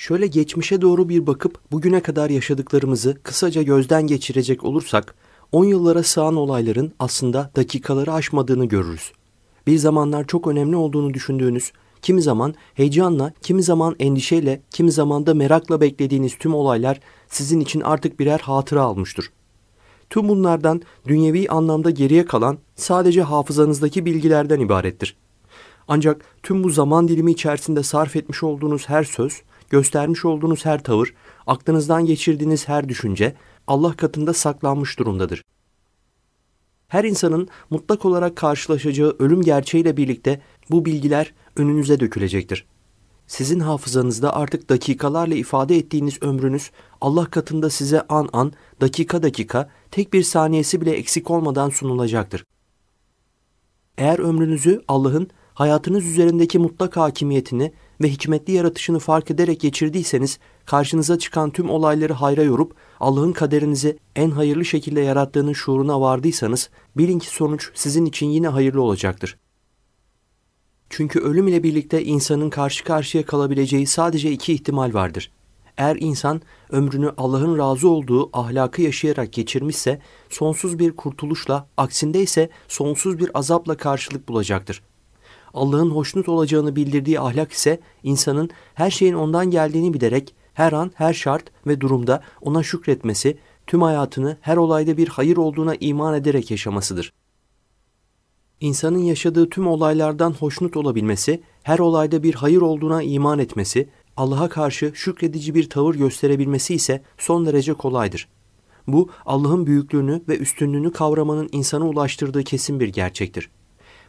Şöyle geçmişe doğru bir bakıp bugüne kadar yaşadıklarımızı kısaca gözden geçirecek olursak 10 yıllara sığan olayların aslında dakikaları aşmadığını görürüz. Bir zamanlar çok önemli olduğunu düşündüğünüz, kimi zaman heyecanla, kimi zaman endişeyle, kimi zaman da merakla beklediğiniz tüm olaylar sizin için artık birer hatıra almıştır. Tüm bunlardan dünyevi anlamda geriye kalan sadece hafızanızdaki bilgilerden ibarettir. Ancak tüm bu zaman dilimi içerisinde sarf etmiş olduğunuz her söz, göstermiş olduğunuz her tavır, aklınızdan geçirdiğiniz her düşünce Allah katında saklanmış durumdadır. Her insanın mutlak olarak karşılaşacağı ölüm gerçeğiyle birlikte bu bilgiler önünüze dökülecektir. Sizin hafızanızda artık dakikalarla ifade ettiğiniz ömrünüz Allah katında size an an, dakika dakika, tek bir saniyesi bile eksik olmadan sunulacaktır. Eğer ömrünüzü Allah'ın hayatınız üzerindeki mutlak hakimiyetini ve hikmetli yaratışını fark ederek geçirdiyseniz karşınıza çıkan tüm olayları hayra yorup Allah'ın kaderinizi en hayırlı şekilde yarattığının şuuruna vardıysanız bilin ki sonuç sizin için yine hayırlı olacaktır. Çünkü ölüm ile birlikte insanın karşı karşıya kalabileceği sadece iki ihtimal vardır. Eğer insan ömrünü Allah'ın razı olduğu ahlakı yaşayarak geçirmişse sonsuz bir kurtuluşla aksinde ise sonsuz bir azapla karşılık bulacaktır. Allah'ın hoşnut olacağını bildirdiği ahlak ise insanın her şeyin ondan geldiğini bilerek her an, her şart ve durumda ona şükretmesi, tüm hayatını her olayda bir hayır olduğuna iman ederek yaşamasıdır. İnsanın yaşadığı tüm olaylardan hoşnut olabilmesi, her olayda bir hayır olduğuna iman etmesi, Allah'a karşı şükredici bir tavır gösterebilmesi ise son derece kolaydır. Bu Allah'ın büyüklüğünü ve üstünlüğünü kavramanın insana ulaştırdığı kesin bir gerçektir.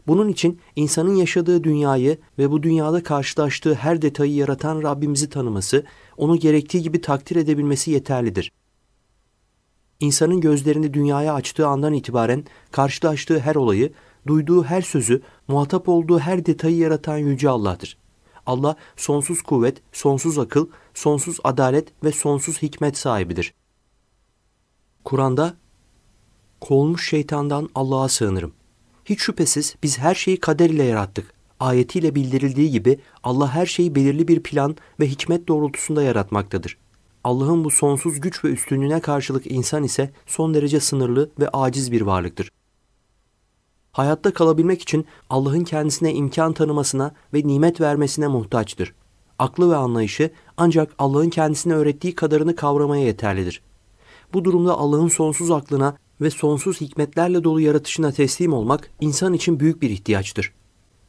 Bunun için insanın yaşadığı dünyayı ve bu dünyada karşılaştığı her detayı yaratan Rabbimizi tanıması, onu gerektiği gibi takdir edebilmesi yeterlidir. İnsanın gözlerini dünyaya açtığı andan itibaren karşılaştığı her olayı, duyduğu her sözü, muhatap olduğu her detayı yaratan Yüce Allah'tır. Allah sonsuz kuvvet, sonsuz akıl, sonsuz adalet ve sonsuz hikmet sahibidir. Kur'an'da kolmuş şeytandan Allah'a sığınırım. Hiç şüphesiz biz her şeyi kader ile yarattık. Ayetiyle bildirildiği gibi Allah her şeyi belirli bir plan ve hikmet doğrultusunda yaratmaktadır. Allah'ın bu sonsuz güç ve üstünlüğüne karşılık insan ise son derece sınırlı ve aciz bir varlıktır. Hayatta kalabilmek için Allah'ın kendisine imkan tanımasına ve nimet vermesine muhtaçtır. Aklı ve anlayışı ancak Allah'ın kendisine öğrettiği kadarını kavramaya yeterlidir. Bu durumda Allah'ın sonsuz aklına ve sonsuz hikmetlerle dolu yaratışına teslim olmak insan için büyük bir ihtiyaçtır.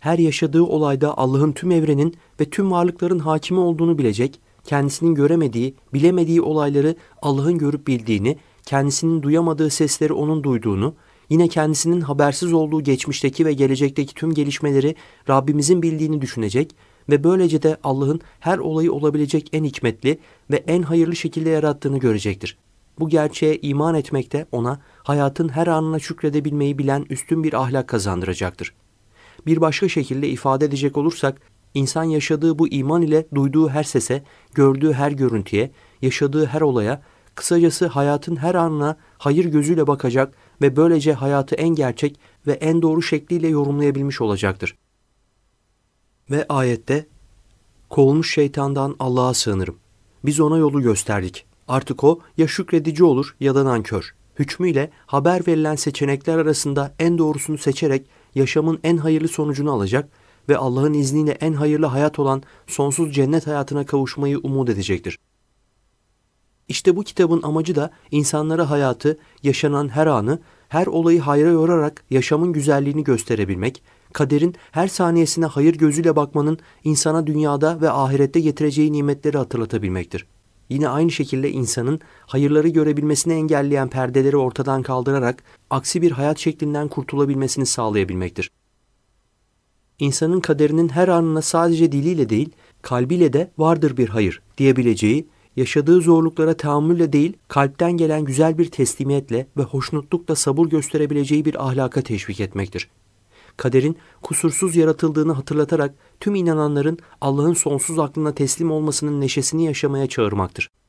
Her yaşadığı olayda Allah'ın tüm evrenin ve tüm varlıkların hakimi olduğunu bilecek, kendisinin göremediği, bilemediği olayları Allah'ın görüp bildiğini, kendisinin duyamadığı sesleri onun duyduğunu, yine kendisinin habersiz olduğu geçmişteki ve gelecekteki tüm gelişmeleri Rabbimizin bildiğini düşünecek ve böylece de Allah'ın her olayı olabilecek en hikmetli ve en hayırlı şekilde yarattığını görecektir bu gerçeğe iman etmek de ona hayatın her anına şükredebilmeyi bilen üstün bir ahlak kazandıracaktır. Bir başka şekilde ifade edecek olursak, insan yaşadığı bu iman ile duyduğu her sese, gördüğü her görüntüye, yaşadığı her olaya, kısacası hayatın her anına hayır gözüyle bakacak ve böylece hayatı en gerçek ve en doğru şekliyle yorumlayabilmiş olacaktır. Ve ayette, Kovulmuş şeytandan Allah'a sığınırım. Biz ona yolu gösterdik. Artık o ya şükredici olur ya da nankör. Hükmüyle haber verilen seçenekler arasında en doğrusunu seçerek yaşamın en hayırlı sonucunu alacak ve Allah'ın izniyle en hayırlı hayat olan sonsuz cennet hayatına kavuşmayı umut edecektir. İşte bu kitabın amacı da insanlara hayatı, yaşanan her anı, her olayı hayra yorarak yaşamın güzelliğini gösterebilmek, kaderin her saniyesine hayır gözüyle bakmanın insana dünyada ve ahirette getireceği nimetleri hatırlatabilmektir. Yine aynı şekilde insanın hayırları görebilmesini engelleyen perdeleri ortadan kaldırarak aksi bir hayat şeklinden kurtulabilmesini sağlayabilmektir. İnsanın kaderinin her anına sadece diliyle değil, kalbiyle de vardır bir hayır diyebileceği, yaşadığı zorluklara tahammülle değil, kalpten gelen güzel bir teslimiyetle ve hoşnutlukla sabır gösterebileceği bir ahlaka teşvik etmektir kaderin kusursuz yaratıldığını hatırlatarak tüm inananların Allah'ın sonsuz aklına teslim olmasının neşesini yaşamaya çağırmaktır.